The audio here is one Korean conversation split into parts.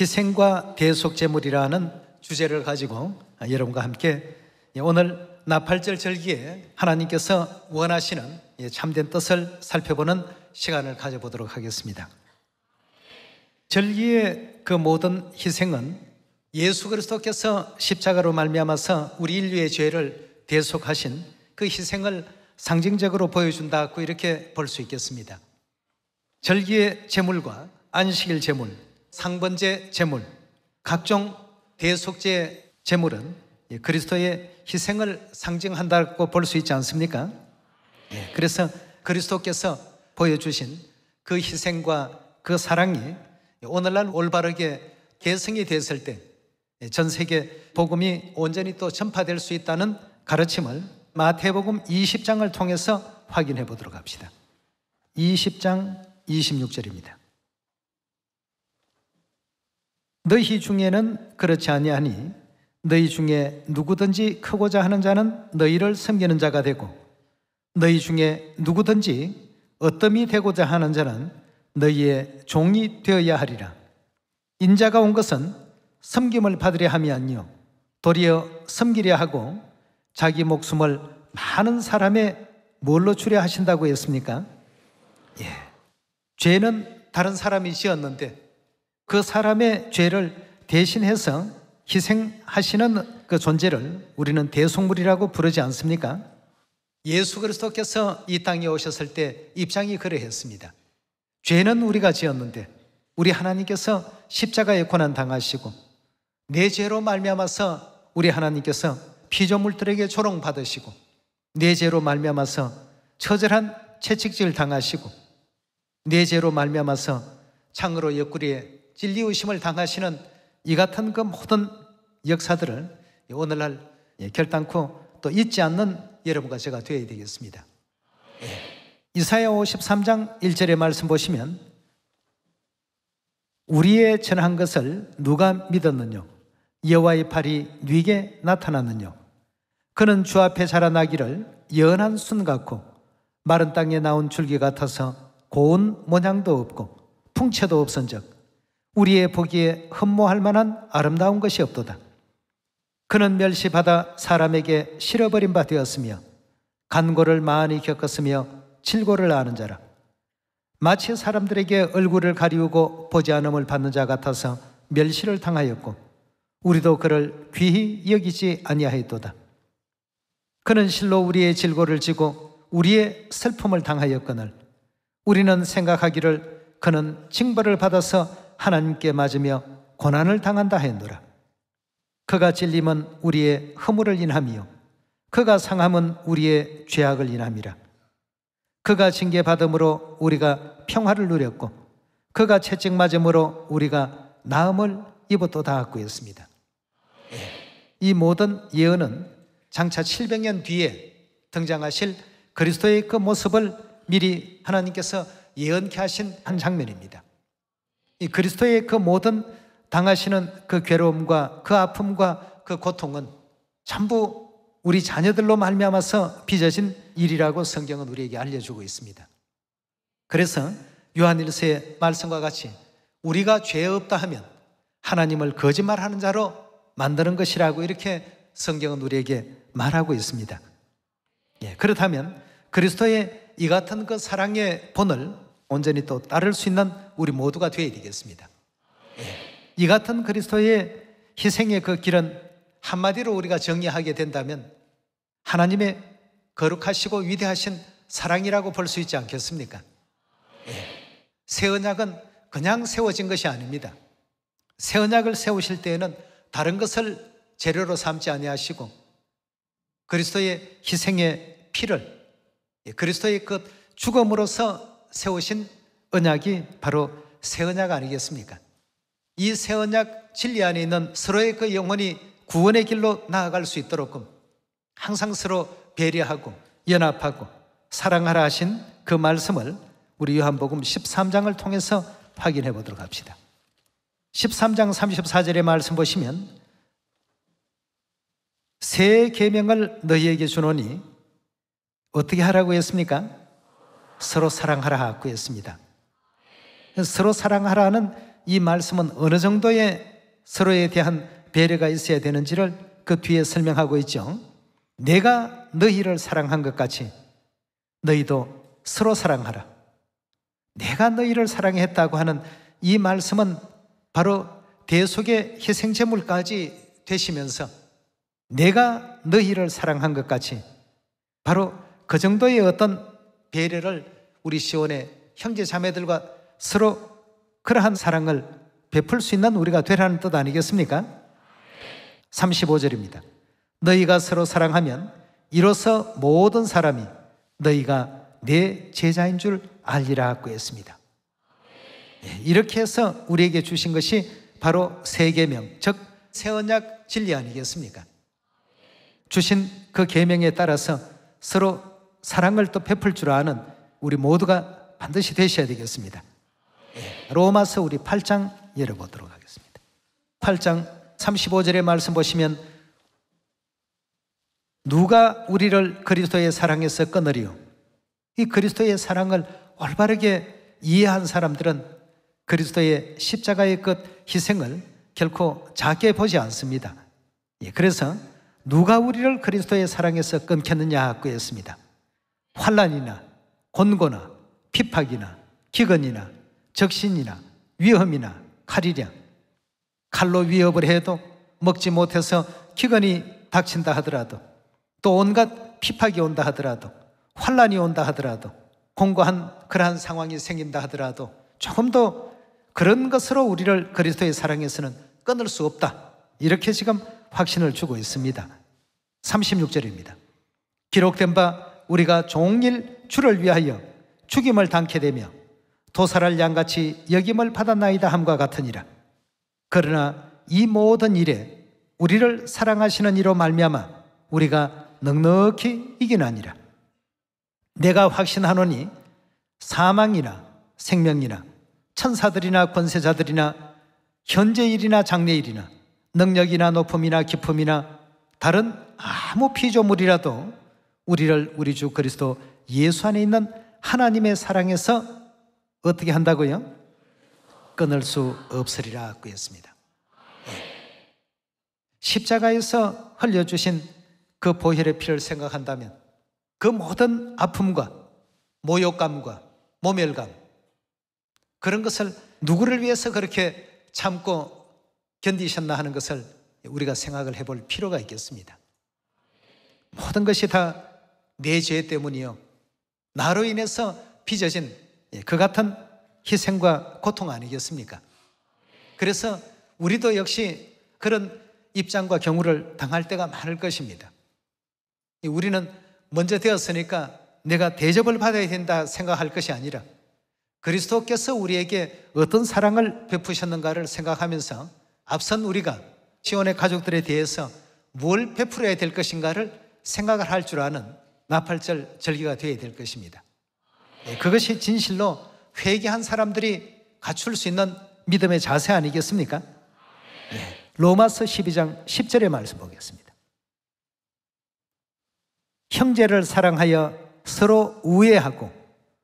희생과 대속제물이라는 주제를 가지고 여러분과 함께 오늘 나팔절 절기에 하나님께서 원하시는 예, 참된 뜻을 살펴보는 시간을 가져보도록 하겠습니다. 절기의 그 모든 희생은 예수 그리스도께서 십자가로 말미암아서 우리 인류의 죄를 대속하신 그 희생을 상징적으로 보여준다고 이렇게 볼 수 있겠습니다. 절기의 제물과 안식일 제물, 상번제 제물, 각종 대속제 제물은 예, 그리스도의 희생을 상징한다고 볼 수 있지 않습니까? 예, 그래서 그리스도께서 보여주신 그 희생과 그 사랑이 오늘날 올바르게 개성이 됐을 때전 예, 세계 복음이 온전히 또 전파될 수 있다는 가르침을 마태복음 20장을 통해서 확인해 보도록 합시다. 20장 26절입니다. 너희 중에는 그렇지 아니하니 너희 중에 누구든지 크고자 하는 자는 너희를 섬기는 자가 되고 너희 중에 누구든지 어뜸이 되고자 하는 자는 너희의 종이 되어야 하리라. 인자가 온 것은 섬김을 받으려 함이 아니요 도리어 섬기려 하고 자기 목숨을 많은 사람의 뭘로 주려 하신다고 했습니까? 예. 죄는 다른 사람이 지었는데 그 사람의 죄를 대신해서 희생하시는 그 존재를 우리는 대속물이라고 부르지 않습니까? 예수 그리스도께서 이 땅에 오셨을 때 입장이 그러했습니다. 죄는 우리가 지었는데 우리 하나님께서 십자가에 고난 당하시고 내 죄로 말미암아서 우리 하나님께서 피조물들에게 조롱 받으시고 내 죄로 말미암아서 처절한 채찍질 당하시고 내 죄로 말미암아서 창으로 옆구리에 찔리우심을 당하시는 이 같은 그 모든 역사들을 오늘날 결단코 또 잊지 않는 여러분과 제가 되어야 되겠습니다. 예. 이사야 53장 1절의 말씀 보시면 우리의 전한 것을 누가 믿었느냐 여호와의 팔이 뉘게 나타났느냐 그는 주 앞에 자라나기를 연한 순 같고 마른 땅에 나온 줄기 같아서 고운 모양도 없고 풍채도 없은적 우리의 보기에 흠모할 만한 아름다운 것이 없도다. 그는 멸시받아 사람에게 실어버린 바 되었으며 간고를 많이 겪었으며 질고를 아는 자라. 마치 사람들에게 얼굴을 가리우고 보지 않음을 받는 자 같아서 멸시를 당하였고 우리도 그를 귀히 여기지 아니하였도다. 그는 실로 우리의 질고를 지고 우리의 슬픔을 당하였거늘 우리는 생각하기를 그는 징벌을 받아서 하나님께 맞으며 고난을 당한다 하노라 그가 질림은 우리의 허물을 인함이요 그가 상함은 우리의 죄악을 인함이라. 그가 징계받음으로 우리가 평화를 누렸고 그가 채찍맞음으로 우리가 나음을 입어도 다고였습니다이 모든 예언은 장차 700년 뒤에 등장하실 그리스도의 그 모습을 미리 하나님께서 예언케 하신 한 장면입니다. 이 그리스도의 그 모든 당하시는 그 괴로움과 그 아픔과 그 고통은 전부 우리 자녀들로 말미암아서 빚어진 일이라고 성경은 우리에게 알려주고 있습니다. 그래서 요한일서의 말씀과 같이 우리가 죄 없다 하면 하나님을 거짓말하는 자로 만드는 것이라고 이렇게 성경은 우리에게 말하고 있습니다. 예, 그렇다면 그리스도의 이 같은 그 사랑의 본을 온전히 또 따를 수 있는 우리 모두가 되어야 되겠습니다. 예, 이 같은 그리스도의 희생의 그 길은 한마디로 우리가 정리하게 된다면 하나님의 거룩하시고 위대하신 사랑이라고 볼 수 있지 않겠습니까? 네. 새 언약은 그냥 세워진 것이 아닙니다. 새 언약을 세우실 때에는 다른 것을 재료로 삼지 아니하시고 그리스도의 희생의 피를 예, 그리스도의 그 죽음으로서 세우신 언약이 바로 새 언약 아니겠습니까? 이 새 언약 진리 안에 있는 서로의 그 영혼이 구원의 길로 나아갈 수 있도록 항상 서로 배려하고 연합하고 사랑하라 하신 그 말씀을 우리 요한복음 13장을 통해서 확인해 보도록 합시다. 13장 34절의 말씀 보시면 새 계명을 너희에게 주노니 어떻게 하라고 했습니까? 서로 사랑하라 하고 했습니다. 서로 사랑하라는 이 말씀은 어느 정도의 서로에 대한 배려가 있어야 되는지를 그 뒤에 설명하고 있죠. 내가 너희를 사랑한 것 같이 너희도 서로 사랑하라. 내가 너희를 사랑했다고 하는 이 말씀은 바로 대속의 희생제물까지 되시면서 내가 너희를 사랑한 것 같이 바로 그 정도의 어떤 배려를 우리 시온의 형제 자매들과 서로 그러한 사랑을 베풀 수 있는 우리가 되라는 뜻 아니겠습니까? 35절입니다. 너희가 서로 사랑하면 이로써 모든 사람이 너희가 내 제자인 줄 알리라고 했습니다. 예, 이렇게 해서 우리에게 주신 것이 바로 세계명, 즉 세언약 진리 아니겠습니까? 주신 그 계명에 따라서 서로 사랑을 또 베풀 줄 아는 우리 모두가 반드시 되셔야 되겠습니다. 예, 로마서 우리 8장 열어보도록 하겠습니다. 8장 35절의 말씀 보시면 누가 우리를 그리스도의 사랑에서 끊으리요? 이 그리스도의 사랑을 올바르게 이해한 사람들은 그리스도의 십자가의 끝 희생을 결코 작게 보지 않습니다. 예, 그래서 누가 우리를 그리스도의 사랑에서 끊겠느냐 하했습니다 환란이나 곤고나 핍박이나 기근이나 적신이나 위험이나 칼이랴 칼로 위협을 해도 먹지 못해서 기근이 닥친다 하더라도 또 온갖 피팍이 온다 하더라도 환란이 온다 하더라도 공고한 그러한 상황이 생긴다 하더라도 조금더 그런 것으로 우리를 그리스도의 사랑에서는 끊을 수 없다. 이렇게 지금 확신을 주고 있습니다. 36절입니다. 기록된 바 우리가 종일 주를 위하여 죽임을 당케 되며 도살할 양같이 역임을 받았나이다 함과 같으니라. 그러나 이 모든 일에 우리를 사랑하시는 이로 말미암아 우리가 넉넉히 이기나니라. 내가 확신하노니 사망이나 생명이나 천사들이나 권세자들이나 현재일이나 장래일이나 능력이나 높음이나 기품이나 다른 아무 피조물이라도 우리를 우리 주 그리스도 예수 안에 있는 하나님의 사랑에서 어떻게 한다고요? 끊을 수 없으리라 구했습니다. 십자가에서 흘려주신 그 보혈의 피를 생각한다면 그 모든 아픔과 모욕감과 모멸감 그런 것을 누구를 위해서 그렇게 참고 견디셨나 하는 것을 우리가 생각을 해볼 필요가 있겠습니다. 모든 것이 다 내 죄 때문이요. 나로 인해서 빚어진 예, 그 같은 희생과 고통 아니겠습니까? 그래서 우리도 역시 그런 입장과 경우를 당할 때가 많을 것입니다. 우리는 먼저 되었으니까 내가 대접을 받아야 된다 생각할 것이 아니라 그리스도께서 우리에게 어떤 사랑을 베푸셨는가를 생각하면서 앞선 우리가 시온의 가족들에 대해서 뭘 베풀어야 될 것인가를 생각을 할 줄 아는 나팔절 절기가 되어야 될 것입니다. 네, 그것이 진실로 회개한 사람들이 갖출 수 있는 믿음의 자세 아니겠습니까? 네, 로마서 12장 10절의 말씀 보겠습니다. 형제를 사랑하여 서로 우애하고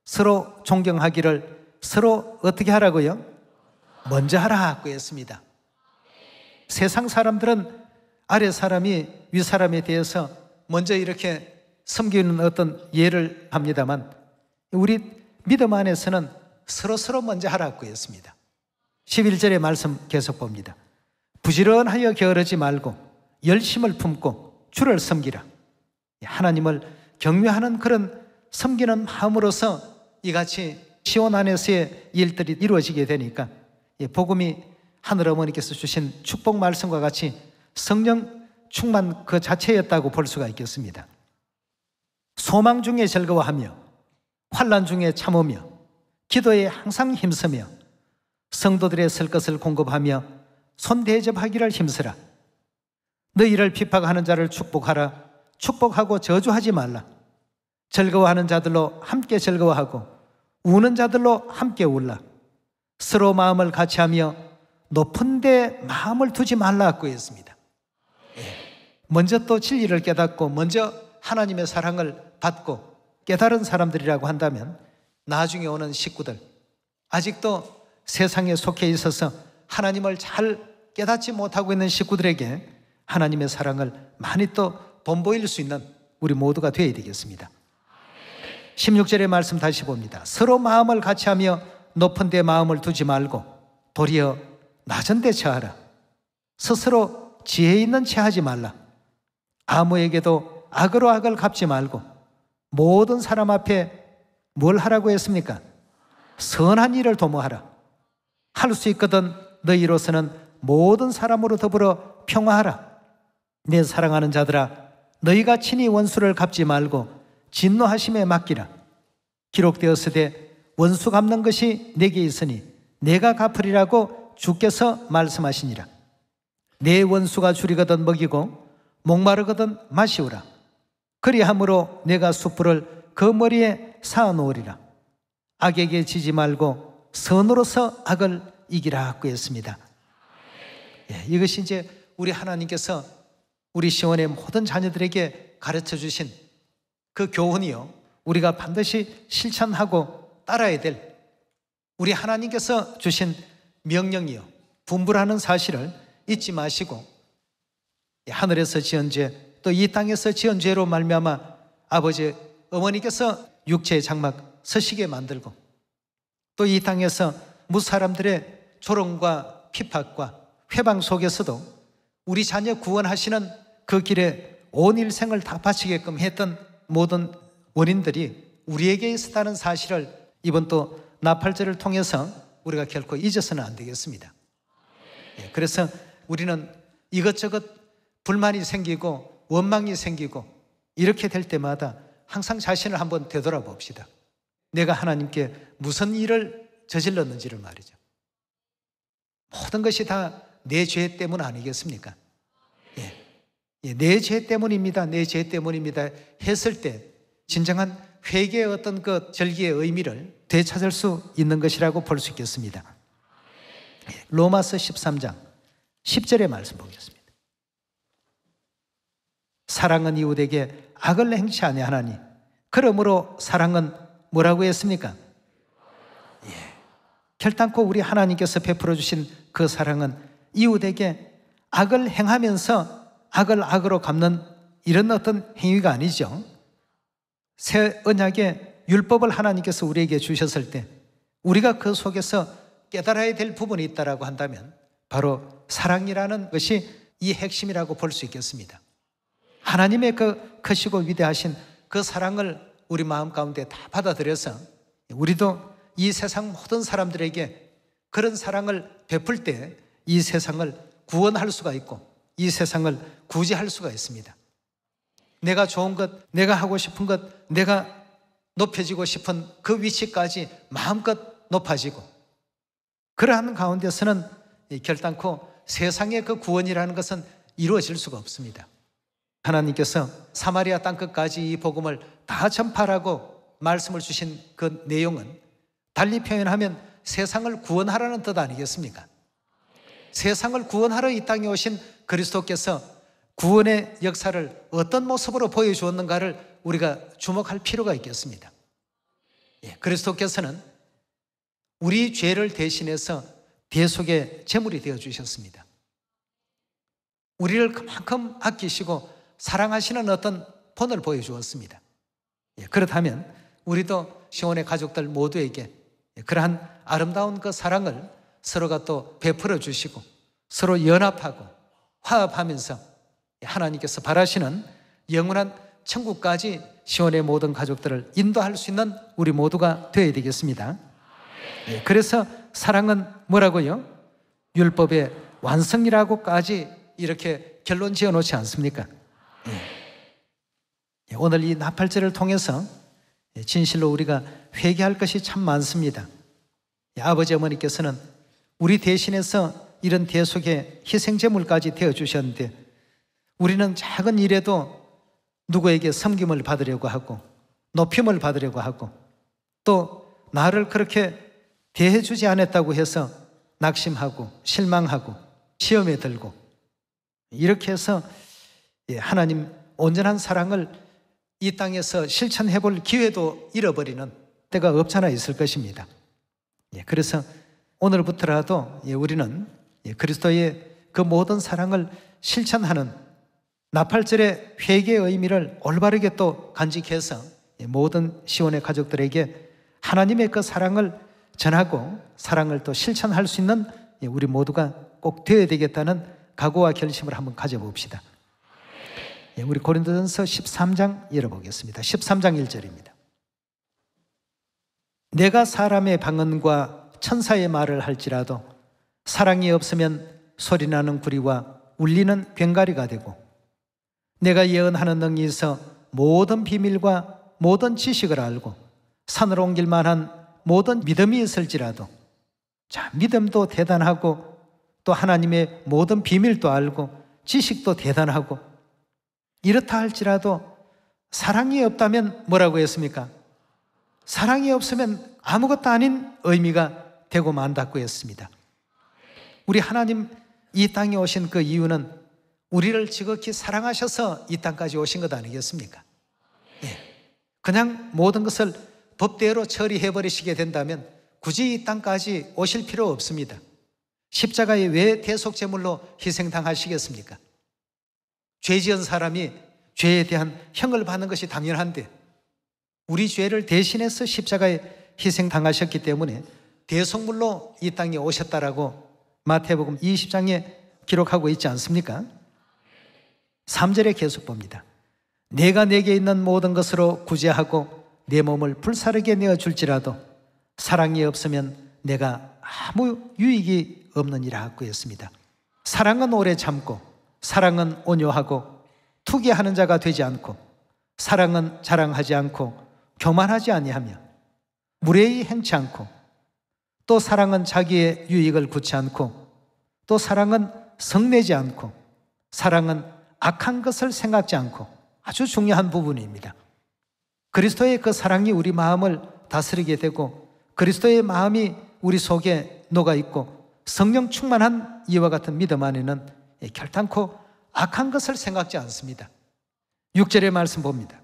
서로 존경하기를 서로 어떻게 하라고요? 먼저 하라고 했습니다. 세상 사람들은 아래 사람이 위 사람에 대해서 먼저 이렇게 섬기는 어떤 예를 합니다만 우리 믿음 안에서는 서로 서로 먼저 하라고 했습니다. 11절의 말씀 계속 봅니다. 부지런하여 게으르지 말고 열심을 품고 주를 섬기라. 예, 하나님을 경외하는 그런 섬기는 마음으로서 이같이 시온 안에서의 일들이 이루어지게 되니까 예, 복음이 하늘 어머니께서 주신 축복 말씀과 같이 성령 충만 그 자체였다고 볼 수가 있겠습니다. 소망 중에 즐거워하며 환란 중에 참으며 기도에 항상 힘쓰며 성도들의 쓸 것을 공급하며 손대접하기를 힘쓰라. 너희를 비박하는 자를 축복하라. 축복하고 저주하지 말라. 즐거워하는 자들로 함께 즐거워하고 우는 자들로 함께 울라. 서로 마음을 같이 하며 높은 데 마음을 두지 말라 하고 했습니다 예. 먼저 또 진리를 깨닫고 먼저 하나님의 사랑을 받고 깨달은 사람들이라고 한다면 나중에 오는 식구들 아직도 세상에 속해 있어서 하나님을 잘 깨닫지 못하고 있는 식구들에게 하나님의 사랑을 많이 또 본보일 수 있는 우리 모두가 되어야 되겠습니다. 16절의 말씀 다시 봅니다. 서로 마음을 같이 하며 높은 데 마음을 두지 말고 도리어 낮은 데 처하라. 스스로 지혜 있는 채 하지 말라. 아무에게도 악으로 악을 갚지 말고 모든 사람 앞에 뭘 하라고 했습니까? 선한 일을 도모하라. 할 수 있거든 너희로서는 모든 사람으로 더불어 평화하라. 내 사랑하는 자들아 너희가 친히 원수를 갚지 말고 진노하심에 맡기라. 기록되었으되 원수 갚는 것이 내게 있으니 내가 갚으리라고 주께서 말씀하시니라. 내 원수가 줄이거든 먹이고 목마르거든 마시오라 그리함으로 내가 숯불을 그 머리에 쌓아놓으리라. 악에게 지지 말고 선으로서 악을 이기라 하고 했습니다 예, 이것이 이제 우리 하나님께서 우리 시원의 모든 자녀들에게 가르쳐 주신 그 교훈이요. 우리가 반드시 실천하고 따라야 될 우리 하나님께서 주신 명령이요. 분부하는 사실을 잊지 마시고 하늘에서 지은 죄 또 이 땅에서 지은 죄로 말미암아 아버지 어머니께서 육체의 장막 서시게 만들고 또 이 땅에서 무사람들의 조롱과 핍박과 회방 속에서도 우리 자녀 구원하시는 그 길에 온 일생을 다 바치게끔 했던 모든 원인들이 우리에게 있었다는 사실을 이번 또 나팔절을 통해서 우리가 결코 잊어서는 안 되겠습니다. 예, 그래서 우리는 이것저것 불만이 생기고 원망이 생기고 이렇게 될 때마다 항상 자신을 한번 되돌아봅시다. 내가 하나님께 무슨 일을 저질렀는지를 말이죠. 모든 것이 다 내 죄 때문 아니겠습니까? 예, 내죄 때문입니다. 내 죄 때문입니다. 했을 때 진정한 회개의 어떤 그 절기의 의미를 되찾을 수 있는 것이라고 볼 수 있겠습니다. 예, 로마서 13장 10절의 말씀 보겠습니다. 사랑은 이웃에게 악을 행치 아니하나니 그러므로 사랑은 뭐라고 했습니까? 예. 결단코 우리 하나님께서 베풀어 주신 그 사랑은 이웃에게 악을 행하면서 악을 악으로 갚는 이런 어떤 행위가 아니죠. 새 언약의 율법을 하나님께서 우리에게 주셨을 때 우리가 그 속에서 깨달아야 될 부분이 있다라고 한다면 바로 사랑이라는 것이 이 핵심이라고 볼 수 있겠습니다. 하나님의 그 크시고 위대하신 그 사랑을 우리 마음 가운데 다 받아들여서 우리도 이 세상 모든 사람들에게 그런 사랑을 베풀 때 이 세상을 구원할 수가 있고 이 세상을 구제할 수가 있습니다. 내가 좋은 것, 내가 하고 싶은 것, 내가 높여지고 싶은 그 위치까지 마음껏 높아지고 그러한 가운데서는 결단코 세상의 그 구원이라는 것은 이루어질 수가 없습니다. 하나님께서 사마리아 땅끝까지 이 복음을 다 전파라고 말씀을 주신 그 내용은 달리 표현하면 세상을 구원하라는 뜻 아니겠습니까? 세상을 구원하러 이 땅에 오신 그리스도께서 구원의 역사를 어떤 모습으로 보여주었는가를 우리가 주목할 필요가 있겠습니다. 예, 그리스도께서는 우리 죄를 대신해서 대속의 제물이 되어 주셨습니다. 우리를 그만큼 아끼시고 사랑하시는 어떤 본을 보여주었습니다. 예, 그렇다면 우리도 시온의 가족들 모두에게 그러한 아름다운 그 사랑을 서로가 또 베풀어 주시고 서로 연합하고 화합하면서 하나님께서 바라시는 영원한 천국까지 시원의 모든 가족들을 인도할 수 있는 우리 모두가 되어야 되겠습니다. 네, 그래서 사랑은 뭐라고요? 율법의 완성이라고까지 이렇게 결론 지어 놓지 않습니까? 네. 네. 오늘 이 나팔제를 통해서 네, 진실로 우리가 회개할 것이 참 많습니다. 네, 아버지 어머니께서는 우리 대신해서 이런 대속의 희생제물까지 되어주셨는데 우리는 작은 일에도 누구에게 섬김을 받으려고 하고 높임을 받으려고 하고 또 나를 그렇게 대해주지 않았다고 해서 낙심하고 실망하고 시험에 들고 이렇게 해서 예, 하나님 온전한 사랑을 이 땅에서 실천해 볼 기회도 잃어버리는 때가 없잖아 있을 것입니다. 예, 그래서 오늘부터라도 예, 우리는 예, 그리스도의 그 모든 사랑을 실천하는 나팔절의 회개의 의미를 올바르게 또 간직해서 예, 모든 시온의 가족들에게 하나님의 그 사랑을 전하고 사랑을 또 실천할 수 있는 우리 모두가 꼭 되어야 되겠다는 각오와 결심을 한번 가져봅시다. 우리 고린도전서 13장 열어보겠습니다. 13장 1절입니다. 내가 사람의 방언과 천사의 말을 할지라도 사랑이 없으면 소리나는 구리와 울리는 꽹가리가 되고 내가 예언하는 능이서 모든 비밀과 모든 지식을 알고 산으로 옮길 만한 모든 믿음이 있을지라도 자, 믿음도 대단하고 또 하나님의 모든 비밀도 알고 지식도 대단하고 이렇다 할지라도 사랑이 없다면 뭐라고 했습니까? 사랑이 없으면 아무것도 아닌 의미가 되고 만다고 했습니다. 우리 하나님 이 땅에 오신 그 이유는 우리를 지극히 사랑하셔서 이 땅까지 오신 것 아니겠습니까? 예. 그냥 모든 것을 법대로 처리해 버리시게 된다면 굳이 이 땅까지 오실 필요 없습니다. 십자가에 왜 대속 제물로 희생당하시겠습니까? 죄 지은 사람이 죄에 대한 형을 받는 것이 당연한데 우리 죄를 대신해서 십자가에 희생당하셨기 때문에 대성물로 이 땅에 오셨다라고 마태복음 20장에 기록하고 있지 않습니까? 3절에 계속 봅니다. 내가 내게 있는 모든 것으로 구제하고 내 몸을 불사르게 내어 줄지라도 사랑이 없으면 내가 아무 유익이 없느니라 하고 했습니다. 사랑은 오래 참고 사랑은 온유하고 투기하는 자가 되지 않고 사랑은 자랑하지 않고 교만하지 아니하며 무례히 행치 않고 또 사랑은 자기의 유익을 굳지 않고 또 사랑은 성내지 않고 사랑은 악한 것을 생각지 않고 아주 중요한 부분입니다. 그리스도의 그 사랑이 우리 마음을 다스리게 되고 그리스도의 마음이 우리 속에 녹아 있고 성령 충만한 이와 같은 믿음 안에는 예, 결단코 악한 것을 생각지 않습니다. 6절의 말씀 봅니다.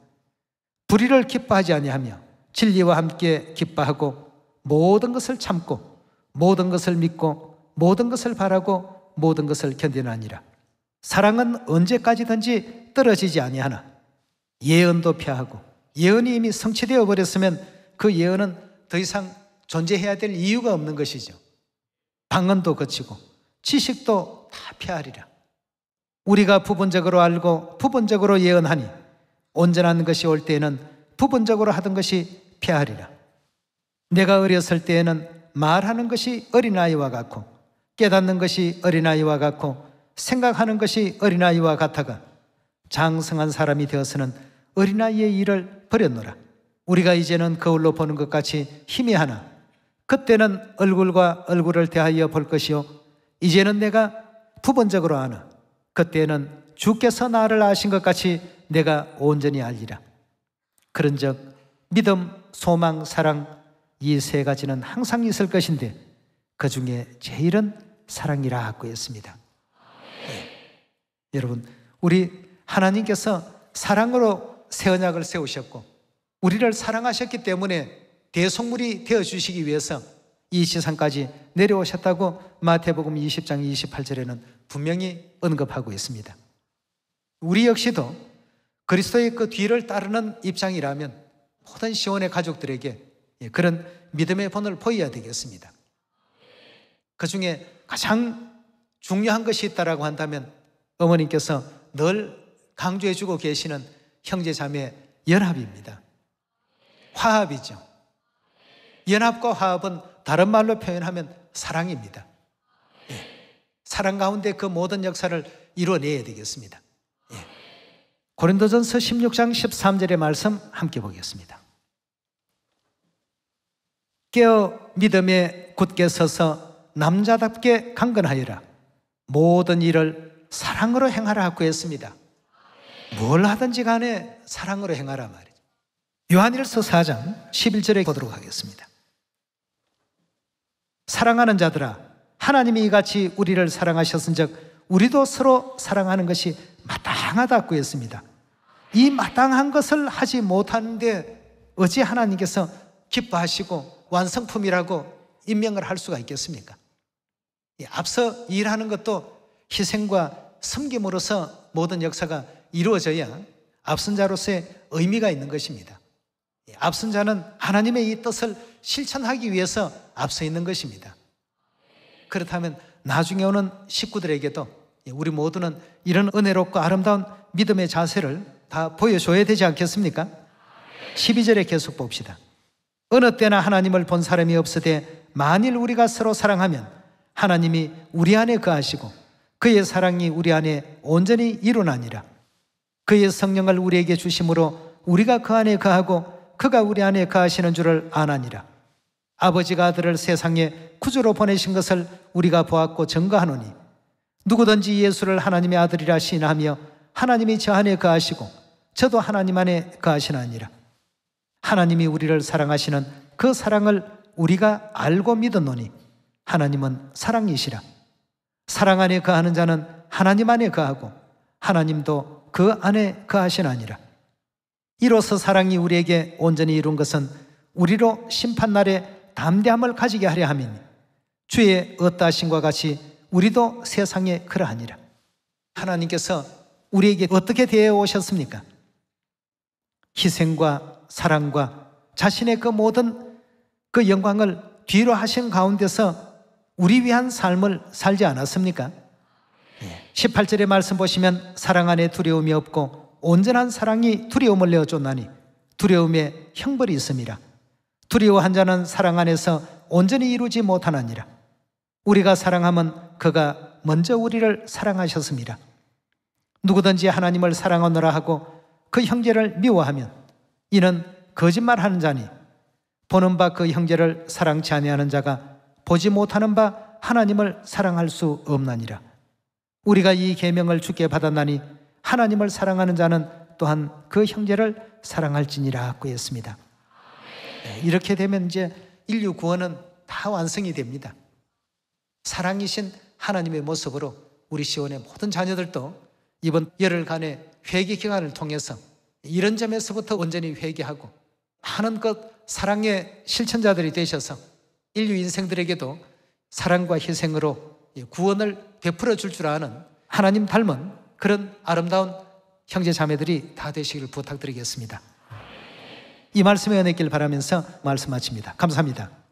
불의를 기뻐하지 아니하며 진리와 함께 기뻐하고 모든 것을 참고 모든 것을 믿고 모든 것을 바라고 모든 것을 견디나니라. 사랑은 언제까지든지 떨어지지 아니하나 예언도 피하고 예언이 이미 성취되어 버렸으면 그 예언은 더 이상 존재해야 될 이유가 없는 것이죠. 방언도 거치고 지식도 다 피하리라. 우리가 부분적으로 알고 부분적으로 예언하니 온전한 것이 올 때에는 부분적으로 하던 것이 피하리라. 내가 어렸을 때에는 말하는 것이 어린아이와 같고 깨닫는 것이 어린아이와 같고 생각하는 것이 어린아이와 같아가 장성한 사람이 되어서는 어린아이의 일을 버렸노라. 우리가 이제는 거울로 보는 것 같이 힘이 하나 그때는 얼굴과 얼굴을 대하여 볼 것이요 이제는 내가 부분적으로 아나 그때는 주께서 나를 아신 것 같이 내가 온전히 알리라. 그런즉 믿음, 소망, 사랑 이세 가지는 항상 있을 것인데 그 중에 제일은 사랑이라고 했습니다. 네. 여러분, 우리 하나님께서 사랑으로 새 언약을 세우셨고 우리를 사랑하셨기 때문에 대속물이 되어 주시기 위해서 이 세상까지 내려오셨다고 마태복음 20장 28절에는 분명히 언급하고 있습니다. 우리 역시도 그리스도의 그 뒤를 따르는 입장이라면 모든 시온의 가족들에게 예, 그런 믿음의 본을 보여야 되겠습니다. 그 중에 가장 중요한 것이 있다라고 한다면 어머님께서 늘 강조해주고 계시는 형제 자매 연합입니다. 화합이죠. 연합과 화합은 다른 말로 표현하면 사랑입니다. 예. 사랑 가운데 그 모든 역사를 이루어내야 되겠습니다. 예. 고린도전서 16장 13절의 말씀 함께 보겠습니다. 깨어 믿음에 굳게 서서 남자답게 강건하여라. 모든 일을 사랑으로 행하라 구했습니다. 뭘 하든지 간에 사랑으로 행하라 말이죠. 요한일서 4장 11절에 보도록 하겠습니다. 사랑하는 자들아 하나님이 이같이 우리를 사랑하셨은즉 우리도 서로 사랑하는 것이 마땅하다고 했습니다. 이 마땅한 것을 하지 못하는데 어찌 하나님께서 기뻐하시고 완성품이라고 임명을 할 수가 있겠습니까? 예, 앞서 일하는 것도 희생과 섬김으로서 모든 역사가 이루어져야 앞선 자로서의 의미가 있는 것입니다. 예, 앞선 자는 하나님의 이 뜻을 실천하기 위해서 앞서 있는 것입니다. 그렇다면 나중에 오는 식구들에게도 예, 우리 모두는 이런 은혜롭고 아름다운 믿음의 자세를 다 보여줘야 되지 않겠습니까? 12절에 계속 봅시다. 어느 때나 하나님을 본 사람이 없으되 만일 우리가 서로 사랑하면 하나님이 우리 안에 거하시고 그의 사랑이 우리 안에 온전히 이루나니라. 그의 성령을 우리에게 주심으로 우리가 그 안에 거하고 그가 우리 안에 거하시는 줄을 아나니라. 아버지가 아들을 세상에 구주로 보내신 것을 우리가 보았고 증거하노니 누구든지 예수를 하나님의 아들이라 신하며 하나님이 저 안에 거하시고 저도 하나님 안에 거하시나니라. 하나님이 우리를 사랑하시는 그 사랑을 우리가 알고 믿었노니 하나님은 사랑이시라. 사랑 안에 거하는 자는 하나님 안에 거하고 하나님도 그 안에 거하시나니라. 이로써 사랑이 우리에게 온전히 이룬 것은 우리로 심판날에 담대함을 가지게 하려 함이니 주의 어떠하신과 같이 우리도 세상에 그러하니라. 하나님께서 우리에게 어떻게 대해 오셨습니까? 희생과 사랑과 자신의 그 모든 그 영광을 뒤로 하신 가운데서 우리 위한 삶을 살지 않았습니까? 18절의 예. 말씀 보시면 사랑 안에 두려움이 없고 온전한 사랑이 두려움을 내어줬나니 두려움에 형벌이 있습니다. 두려워한 자는 사랑 안에서 온전히 이루지 못하나니라. 우리가 사랑하면 그가 먼저 우리를 사랑하셨습니다. 누구든지 하나님을 사랑하느라 하고 그 형제를 미워하면 이는 거짓말하는 자니 보는 바 그 형제를 사랑치 아니하는 자가 보지 못하는 바 하나님을 사랑할 수 없나니라. 우리가 이 계명을 주께 받았나니 하나님을 사랑하는 자는 또한 그 형제를 사랑할지니라 고했습니다. 네, 이렇게 되면 이제 인류 구원은 다 완성이 됩니다. 사랑이신 하나님의 모습으로 우리 시원의 모든 자녀들도 이번 열흘간의 회개 기간을 통해서 이런 점에서부터 온전히 회개하고 하는 것 사랑의 실천자들이 되셔서 인류 인생들에게도 사랑과 희생으로 구원을 베풀어 줄 줄 아는 하나님 닮은 그런 아름다운 형제 자매들이 다 되시길 부탁드리겠습니다. 이 말씀에 은혜길 바라면서 말씀 마칩니다. 감사합니다.